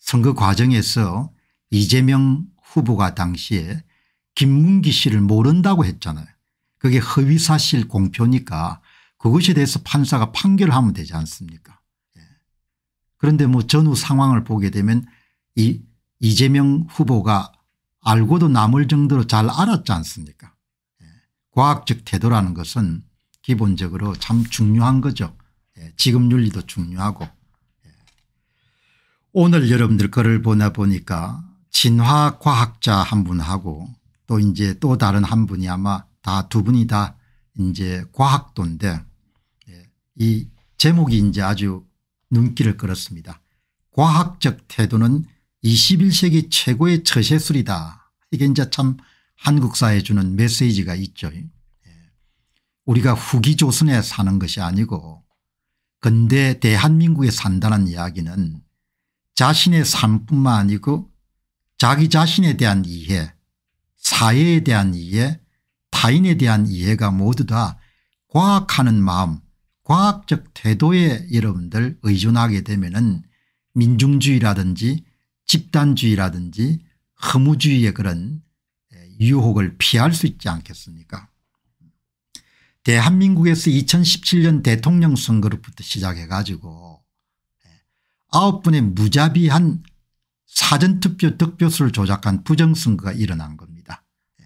선거 과정에서 이재명 후보가 당시에 김문기 씨를 모른다고 했잖아요. 그게 허위사실 공표니까 그것에 대해서 판사가 판결하면 되지 않습니까 예. 그런데 뭐 전후 상황을 보게 되면 이 이재명 후보가 알고도 남을 정도로 잘 알았지 않습니까 예. 과학적 태도라는 것은 기본적으로 참 중요한 거죠. 예. 지금 윤리도 중요하고 오늘 여러분들 글을 보나 보니까 진화과학자 한 분하고 또 이제 또 다른 한 분이 아마 다 두 분이 다 이제 과학도인데 예, 이 제목이 이제 아주 눈길을 끌었습니다. 과학적 태도는 21세기 최고의 처세술이다. 이게 이제 참 한국 사에 주는 메시지가 있죠. 예. 우리가 후기 조선에 사는 것이 아니고 근대 대한민국에 산다는 이야기는 자신의 삶뿐만 아니고 자기 자신에 대한 이해 사회에 대한 이해 타인에 대한 이해가 모두 다 과학하는 마음 과학적 태도에 여러분들 의존하게 되면 은 민중주의라든지 집단주의라든지 허무주의의 그런 유혹을 피할 수 있지 않겠습니까 대한민국에서 2017년 대통령 선거로부터 시작해 가지고 아홉 분의 무자비한 사전투표 득표수를 조작한 부정선거가 일어난 겁니다. 예.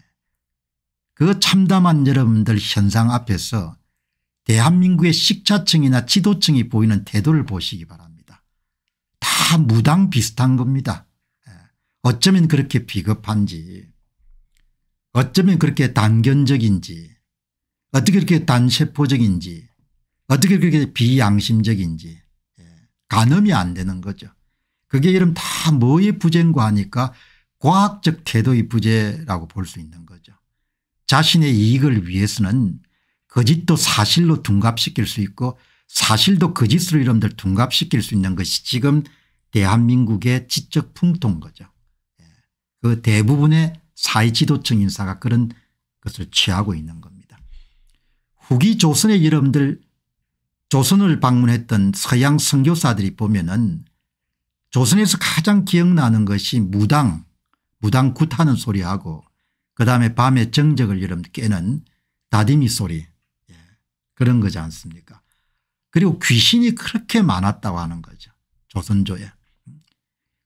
그 참담한 여러분들 현상 앞에서 대한민국의 식자층이나 지도층이 보이는 태도를 보시기 바랍니다. 다 무당 비슷한 겁니다. 예. 어쩌면 그렇게 비겁한지 어쩌면 그렇게 단견적인지 어떻게 그렇게 단세포적인지 어떻게 그렇게 비양심적인지 가늠이 안 되는 거죠. 그게 이름 다 뭐의 부재인가 하니까 과학적 태도의 부재라고 볼 수 있는 거죠. 자신의 이익을 위해서는 거짓도 사실로 둔갑시킬 수 있고 사실도 거짓으로 이름들 둔갑시킬 수 있는 것이 지금 대한민국의 지적 풍토인 거죠. 예. 그 대부분의 사회 지도층 인사가 그런 것을 취하고 있는 겁니다. 후기 조선의 여러분들 조선을 방문했던 서양 선교사들이 보면은 조선에서 가장 기억나는 것이 무당 무당 굿하는 소리하고 그다음에 밤에 정적을 여름 러 깨는 다디미 소리 예. 그런 거지 않습니까 그리고 귀신이 그렇게 많았다고 하는 거죠 조선조에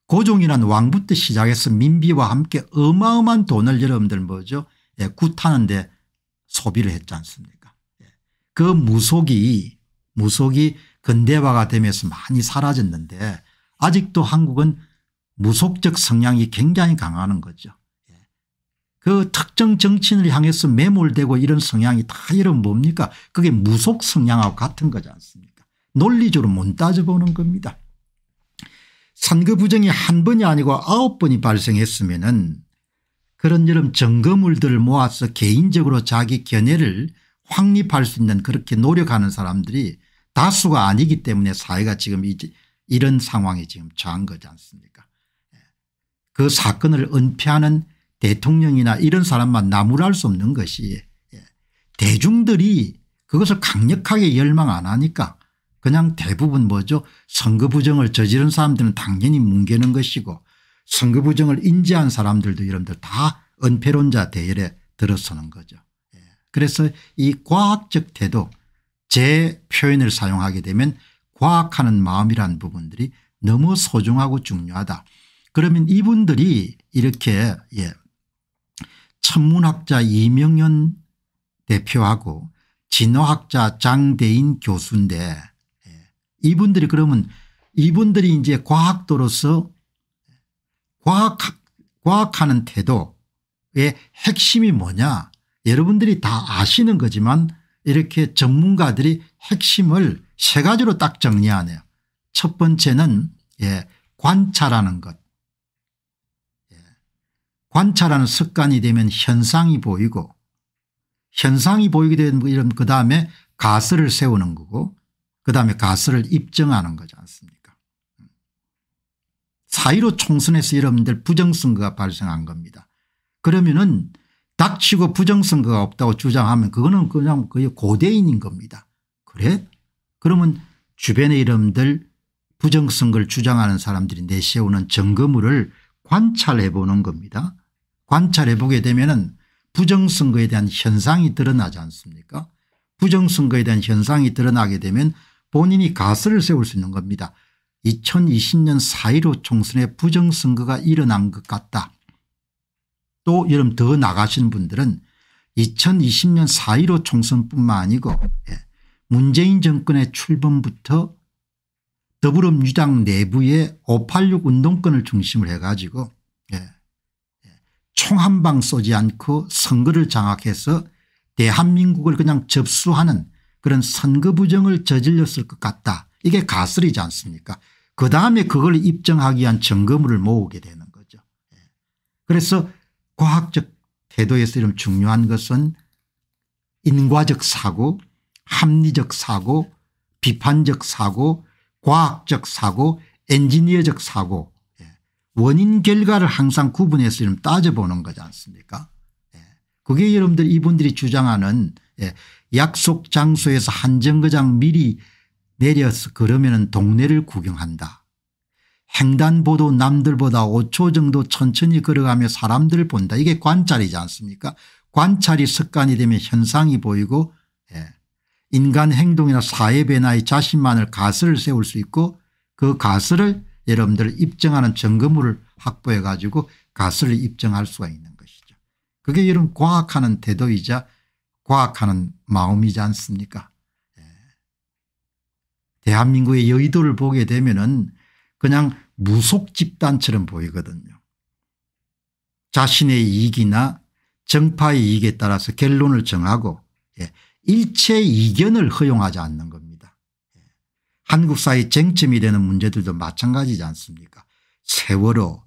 고종이란 왕부터 시작해서 민비와 함께 어마어마한 돈을 여러분들 뭐죠 예, 굿하는데 소비를 했지 않습니까 예. 그 무속이 무속이 근대화가 되면서 많이 사라졌는데 아직도 한국은 무속적 성향이 굉장히 강하는 거죠. 예. 그 특정 정치인을 향해서 매몰되고 이런 성향이 다 이런 뭡니까 그게 무속 성향하고 같은 거지 않습니까 논리적으로 못 따져보는 겁니다. 선거 부정이 한 번이 아니고 아홉 번이 발생했으면 은 그런 여름 점거물들을 모아서 개인적으로 자기 견해를 확립할 수 있는 그렇게 노력하는 사람들이 다수가 아니기 때문에 사회가 지금 이런 상황에 지금 처한 거지 않습니까 예. 그 사건을 은폐하는 대통령이나 이런 사람만 나무랄 수 없는 것이 예. 대중들이 그것을 강력하게 열망 안 하니까 그냥 대부분 뭐죠 선거 부정을 저지른 사람들은 당연히 뭉개는 것이고 선거 부정을 인지한 사람들도 여러분들 다 은폐론자 대열에 들어서는 거죠. 예. 그래서 이 과학적 태도 제 표현을 사용하게 되면 과학하는 마음이란 부분들이 너무 소중하고 중요하다. 그러면 이분들이 이렇게 예, 천문학자 이명현 대표하고 진화학자 장대인 교수인데 예, 이분들이 그러면 이분들이 이제 과학도로서 과학, 과학하는 태도의 핵심이 뭐냐 여러분들이 다 아시는 거지만 이렇게 전문가들이 핵심을 세 가지로 딱 정리하네요. 첫 번째는 예, 관찰하는 것. 예, 관찰하는 습관이 되면 현상이 보이고 현상이 보이게 되면 그 다음에 가설을 세우는 거고 그 다음에 가설을 입증하는 거지 않습니까 사이로 총선에서 여러분들 부정선거가 발생한 겁니다. 그러면은 닥치고 부정선거가 없다고 주장하면 그거는 그냥 거의 고대인인 겁니다. 그래? 그러면 주변의 이름들 부정선거를 주장하는 사람들이 내세우는 점검을 관찰해 보는 겁니다. 관찰해 보게 되면 은 부정선거에 대한 현상이 드러나지 않습니까 부정선거에 대한 현상이 드러나게 되면 본인이 가설을 세울 수 있는 겁니다. 2020년 4.15 총선에 부정선거가 일어난 것 같다. 또 여러분 더 나가시는 분들은 2020년 4.15 총선뿐만 아니고 예, 문재인 정권의 출범부터 더불어민주당 내부의 586 운동권을 중심을 해가지고 예, 예, 총한 방 쏘지 않고 선거를 장악해서 대한민국을 그냥 접수하는 그런 선거 부정을 저질렀을 것 같다. 이게 가설이지 않습니까 그다음에 그걸 입증하기 위한 증거물을 모으게 되는 거죠. 그래서 과학적 태도에서 이런 중요한 것은 인과적 사고 합리적 사고 비판적 사고 과학적 사고 엔지니어적 사고 예. 원인 결과를 항상 구분해서 좀 따져보는 거지 않습니까 예. 그게 여러분들 이분들이 주장하는 예, 약속 장소에서 한정거장 미리 내려서 그러면 동네를 구경한다 횡단보도 남들보다 5초 정도 천천히 걸어가며 사람들을 본다. 이게 관찰이지 않습니까 관찰이 습관이 되면 현상이 보이고 예. 인간 행동이나 사회 변화에 자신만을 가설을 세울 수 있고 그 가설을 여러분들 입증하는 증거물을 확보해 가지고 가설을 입증할 수가 있는 것이죠. 그게 이런 과학하는 태도이자 과학하는 마음이지 않습니까 예. 대한민국의 여의도를 보게 되면 은 그냥 무속 집단처럼 보이거든요. 자신의 이익이나 정파의 이익에 따라서 결론을 정하고 예, 일체 이견을 허용하지 않는 겁니다. 예. 한국 사회 쟁점이 되는 문제들도 마찬가지지 않습니까 세월호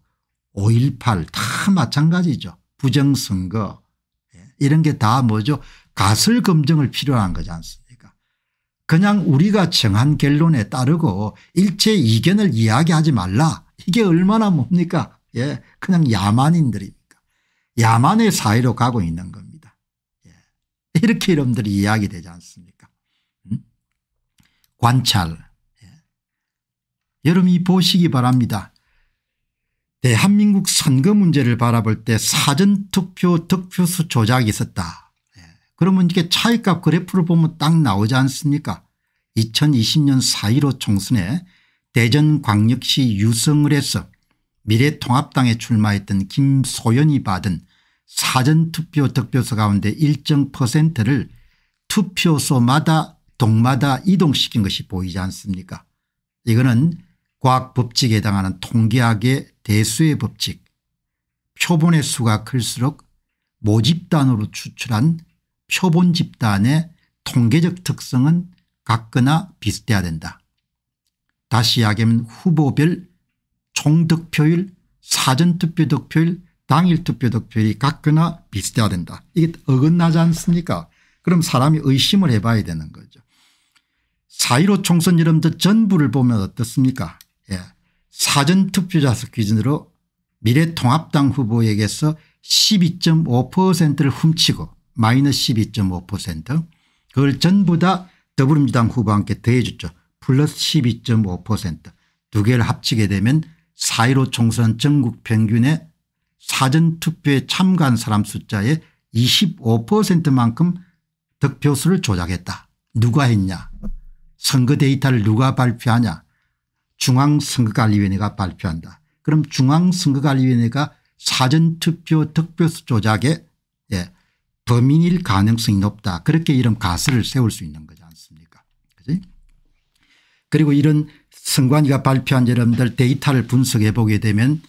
5.18 다 마찬가지죠. 부정선거 예, 이런 게 다 뭐죠 가설 검증을 필요한 거지 않습니까 그냥 우리가 정한 결론에 따르고 일체 이견을 이야기하지 말라 이게 얼마나 뭡니까 예, 그냥 야만인들입니까 야만의 사회로 가고 있는 겁니다 예. 이렇게 이름들이 이야기되지 않습니까 응? 음? 관찰 예. 여러분이 보시기 바랍니다 대한민국 선거 문제를 바라볼 때 사전투표 득표수 조작이 있었다 그러면 이게 차이값 그래프를 보면 딱 나오지 않습니까 2020년 4.15 총선에 대전광역시 유성을해서 미래통합당에 출마했던 김소연이 받은 사전투표 득표수 가운데 일정 퍼센트를 투표소마다 동마다 이동시킨 것이 보이지 않습니까 이거는 과학법칙에 해당하는 통계학의 대수의 법칙 표본의 수가 클수록 모집단으로 추출한 표본 집단의 통계적 특성은 같거나 비슷해야 된다. 다시 이야기하면 후보별 총득표율 사전투표 득표율 당일투표 득표율이 같거나 비슷해야 된다. 이게 어긋나지 않습니까 그럼 사람이 의심을 해봐야 되는 거죠. 4.15 총선 여러분들 전부를 보면 어떻습니까 예. 사전투표자 수 기준으로 미래통합당 후보에게서 12.5%를 훔치고 마이너스 12.5% 그걸 전부 다 더불어민주당 후보와 함께 더해줬죠. 플러스 12.5%두 개를 합치게 되면 4.15 총선 전국 평균의 사전투표에 참가한 사람 숫자의 25%만큼 득표수를 조작했다. 누가 했냐 선거 데이터를 누가 발표하냐 중앙선거관리위원회가 발표한다. 그럼 중앙선거관리위원회가 사전투표 득표수 조작에 예, 범인일 가능성이 높다. 그렇게 이런 가설을 세울 수 있는 거지 않습니까 그지 그리고 이런 선관위가 발표한 여러분들 데이터를 분석해 보게 되면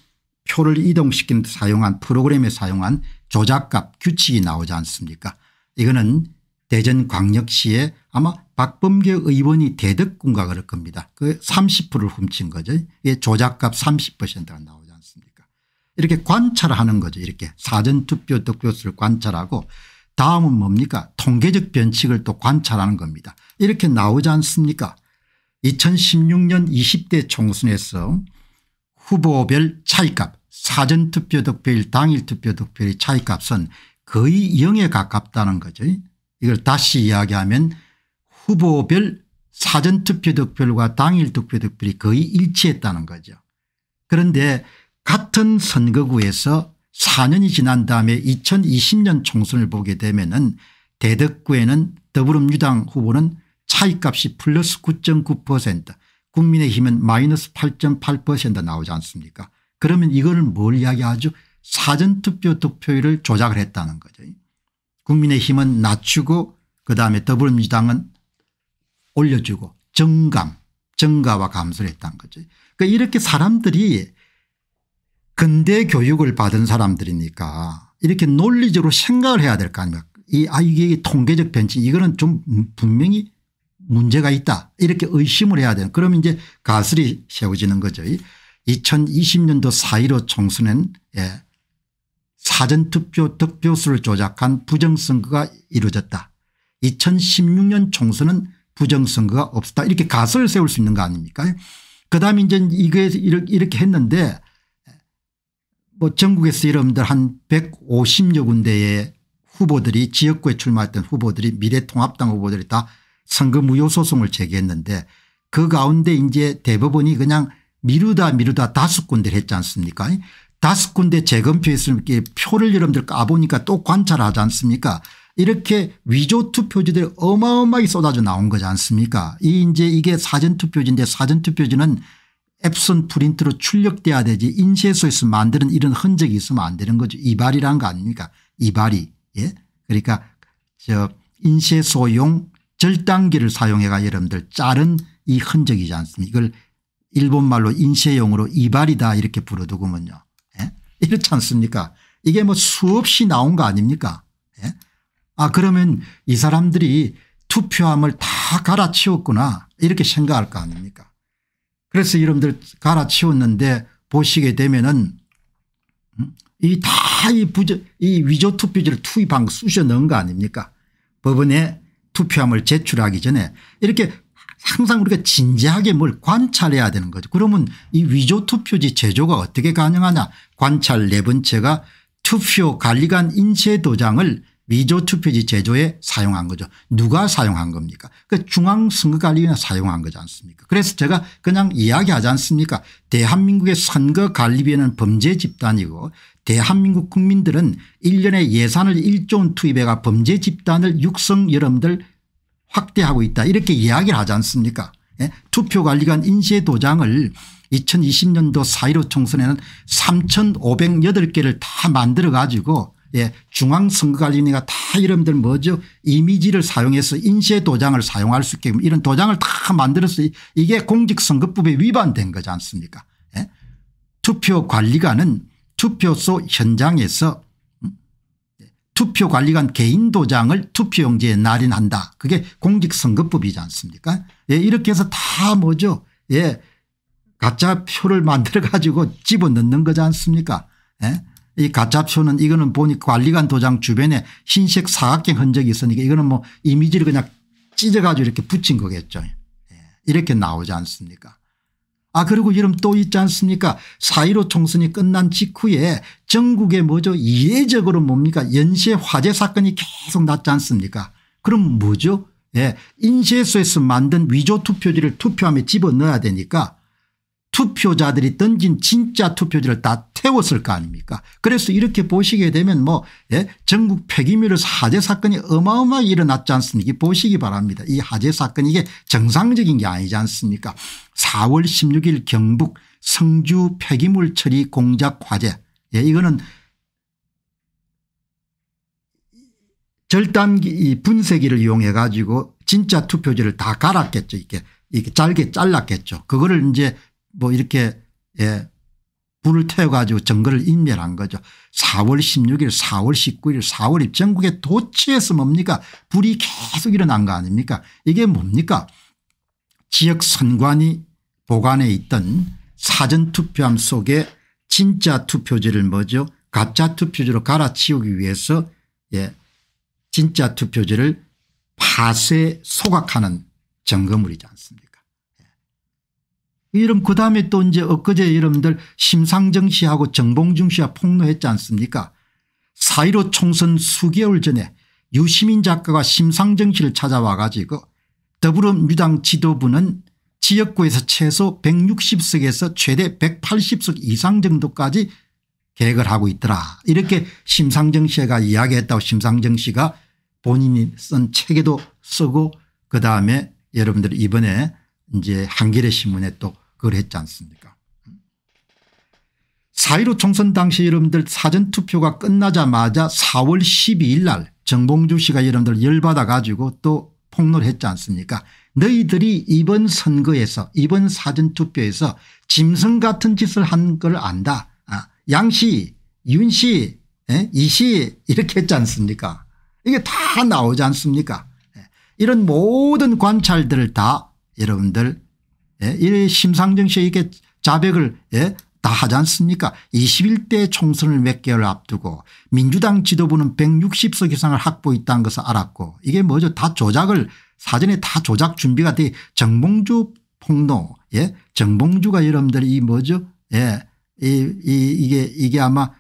표를 이동시킨 사용한 프로그램에 사용한 조작값 규칙이 나오지 않습니까 이거는 대전광역시에 아마 박범계 의원이 대덕군가 그럴 겁니다. 그 30%를 훔친 거죠. 이게 조작값 30%가 나오죠. 이렇게 관찰하는 거죠. 이렇게 사전투표 득표수를 관찰하고 다음은 뭡니까 통계적 변칙을 또 관찰하는 겁니다. 이렇게 나오지 않습니까 2016년 20대 총선에서 후보별 차이값 사전투표 득표일 당일 투표 득표일 차이값은 거의 0에 가깝다는 거죠. 이걸 다시 이야기하면 후보별 사전투표 득표율과 당일 투표 득표율이 거의 일치했다는 거죠. 그런데 같은 선거구에서 4년이 지난 다음에 2020년 총선을 보게 되면 은 대덕구에는 더불어민주당 후보는 차이값이 플러스 9.9% 국민의힘은 마이너스 8.8% 나오지 않습니까 그러면 이거를 뭘 이야기하죠 사전투표 득표율을 조작을 했다는 거죠. 국민의힘은 낮추고 그다음에 더불어민주당은 올려주고 정감 증가와 감소를 했다는 거죠. 그러니까 이렇게 사람들이 근대 교육을 받은 사람들이니까 이렇게 논리적으로 생각을 해야 될 거 아닙니까 이 아이의 통계적 변칙 이거는 좀 분명히 문제가 있다 이렇게 의심을 해야 되는 그럼 이제 가설이 세워지는 거죠. 2020년도 4.15 총선은 예. 사전투표 득표수를 조작한 부정선거가 이루어졌다. 2016년 총선은 부정선거가 없었다. 이렇게 가설을 세울 수 있는 거 아닙니까 예. 그다음에 이제 이게 이렇게 했는데 뭐 전국에서 여러분들 한 150여 군데의 후보들이 지역구에 출마했던 후보들이 미래통합당 후보들이 다 선거 무효 소송을 제기했는데 그 가운데 이제 대법원이 그냥 미루다 미루다 다섯 군데를 했지 않습니까 다섯 군데 재검표했으니까 표를 여러분들 까보니까 또 관찰하지 않습니까 이렇게 위조 투표지들이 어마어마하게 쏟아져 나온 거지 않습니까 이 이제 이게 사전투표지인데 사전투표지는 앱손 프린트로 출력돼야 되지 인쇄소에서 만드는 이런 흔적이 있으면 안 되는 거죠. 이발이란 거 아닙니까 이발이. 예 그러니까 저 인쇄소용 절단기를 사용해가 여러분들 자른 이 흔적이지 않습니까 이걸 일본말로 인쇄용으로 이발이다 이렇게 불부르더면요 예? 이렇지 않습니까 이게 뭐 수없이 나온 거 아닙니까 예? 아 그러면 이 사람들이 투표함을 다 갈아치웠구나 이렇게 생각할 거 아닙니까 그래서 여러분들 갈아치웠는데 보시게 되면은 음, 이 다이 이 위조 투표지를 투입한 거 쑤셔 넣은 거 아닙니까? 법원에 투표함을 제출하기 전에 이렇게 항상 우리가 진지하게 뭘 관찰해야 되는 거죠. 그러면 이 위조 투표지 제조가 어떻게 가능하냐? 관찰 네 번째가 투표 관리관 인쇄 도장을 위조 투표지 제조에 사용한 거죠. 누가 사용한 겁니까? 그 중앙선거관리위원회 사용한 거지 않습니까? 그래서 제가 그냥 이야기하지 않습니까? 대한민국의 선거관리위원회는 범죄 집단이고 대한민국 국민들은 1년에 예산을 1조 원 투입해가 범죄 집단을 육성 여러분들 확대하고 있다 이렇게 이야기를 하지 않습니까? 예? 투표관리관 인쇄 도장을 2020년도 4.15 총선에는 3,508개를 다 만들어 가지고 예, 중앙선거관리위가 다 이름들 뭐죠 이미지를 사용해서 인쇄 도장을 사용할 수 있게끔 뭐 이런 도장을 다 만들어서 이게 공직선거법에 위반된 거지 않습니까 예? 투표관리관은 투표소 현장에서 음, 예, 투표관리관 개인 도장을 투표용지에 날인한다. 그게 공직선거법이지 않습니까 예, 이렇게 해서 다 뭐죠 예, 가짜 표를 만들어 가지고 집어넣는 거지 않습니까 예? 이 가짜표는 이거는 보니 관리관 도장 주변에 흰색 사각형 흔적이 있으니까 이거는 뭐 이미지를 그냥 찢어가지고 이렇게 붙인 거겠죠. 예. 이렇게 나오지 않습니까 아 그리고 이름 또 있지 않습니까 4.15 총선이 끝난 직후에 전국에 뭐죠 이례적으로 뭡니까 연쇄 화재 사건이 계속 났지 않습니까 그럼 뭐죠 예, 인쇄소에서 만든 위조 투표지를 투표함에 집어넣어야 되니까 투표자들이 던진 진짜 투표지를 다 태웠을 거 아닙니까 그래서 이렇게 보시게 되면 뭐 예? 전국 폐기물 하재 사건이 어마어마하게 일어났지 않습니까 보시기 바랍니다. 이 하재 사건 이게 정상적인 게 아니지 않습니까 4월 16일 경북 성주 폐기물 처리 공작 화재 예, 이거는 절단기 분쇄기를 이용해 가지고 진짜 투표지를 다 갈았겠죠 이게 이렇게 짧게 잘랐겠죠. 그거를 이제 뭐 이렇게 예 불을 태워가지고 정거를 인멸한 거죠. 4월 16일 4월 19일 4월이 전국에도처해서 뭡니까 불이 계속 일어난 거 아닙니까 이게 뭡니까 지역 선관위 보관에 있던 사전투표함 속에 진짜 투표지를 뭐죠 가짜 투표지로 갈아치우기 위해서 예 진짜 투표지를 파쇄 소각하는 점검물이지 않습니까 이름 그 다음에 또 이제 엊그제 여러분들 심상정 씨하고 정봉중 씨와 폭로했지 않습니까 4.15 총선 수개월 전에 유시민 작가가 심상정 씨를 찾아와 가지고 더불어민주당 지도부는 지역구에서 최소 160석에서 최대 180석 이상 정도까지 계획을 하고 있더라 이렇게 심상정 씨가 이야기했다고 심상정 씨가 본인이 쓴 책에도 쓰고 그다음에 여러분들 이번에 이제 한겨레 신문에 또 그걸 했지 않습니까 4.15 총선 당시 여러분들 사전투표가 끝나자마자 4월 12일 날 정봉주 씨가 여러분들 열받아 가지고 또 폭로를 했지 않습니까 너희들이 이번 선거에서 이번 사전투표에서 짐승 같은 짓을 한 걸 안다. 아, 양씨 윤씨 예, 이씨 이렇게 했지 않습니까 이게 다 나오지 않습니까 예, 이런 모든 관찰들을 다 여러분들 예, 이 심상정 씨의 이게 자백을 예, 다 하지 않습니까 21대 총선을 몇 개월 앞두고 민주당 지도부는 160석 이상을 확보했다는 것을 알았고 이게 뭐죠 다 조작을 사전에 다 조작 준비가 돼 정봉주 폭로 예 정봉주가 여러분들 이 뭐죠 예 이, 이, 이게 이게 아마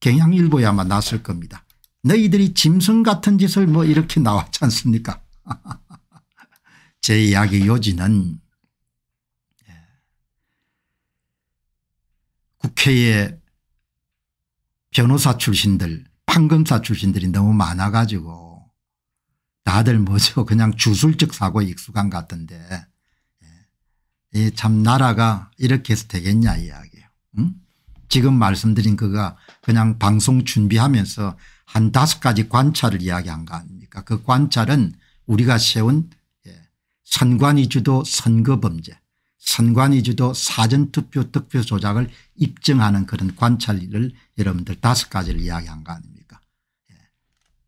경향일보에 아마 났을 겁니다 너희들이 짐승 같은 짓을 뭐 이렇게 나왔지 않습니까 제 이야기 요지는 국회의 변호사 출신들 판검사 출신들이 너무 많아 가지고 다들 뭐죠 그냥 주술적 사고에 익숙한 것 같은데 예. 참 나라가 이렇게 해서 되겠냐 이야기예요. 응? 지금 말씀드린 그가 그냥 방송 준비하면서 한 다섯 가지 관찰을 이야기한 거 아닙니까 그 관찰은 우리가 세운 예, 선관위주도 선거범죄 선관위주도 사전투표 득표 조작을 입증하는 그런 관찰을 여러분들 다섯 가지를 이야기한 거 아닙니까 예.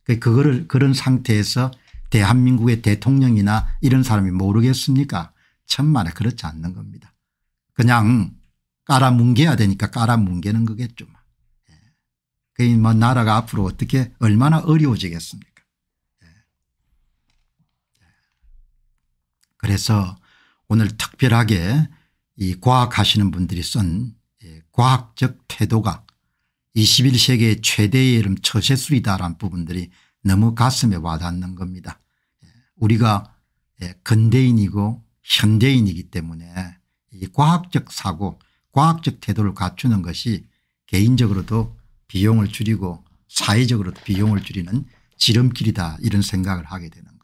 그, 그거를 그런 상태에서 대한민국의 대통령이나 이런 사람이 모르겠습니까 천만에 그렇지 않는 겁니다. 그냥 깔아뭉개야 되니까 깔아뭉개는 거겠죠. 그뭐 예. 뭐 나라가 앞으로 어떻게 얼마나 어려워지겠습니까 예. 그래서 오늘 특별하게 이 과학 하시는 분들이 쓴 예, 과학적 태도가 21세기의 최대의 이름 처세술이다라는 부분들이 너무 가슴에 와닿는 겁니다. 예, 우리가 예, 근대인이고 현대인이기 때문에 이 과학적 사고 과학적 태도를 갖추는 것이 개인적으로도 비용을 줄이고 사회적으로도 비용을 줄이는 지름길이다 이런 생각을 하게 되는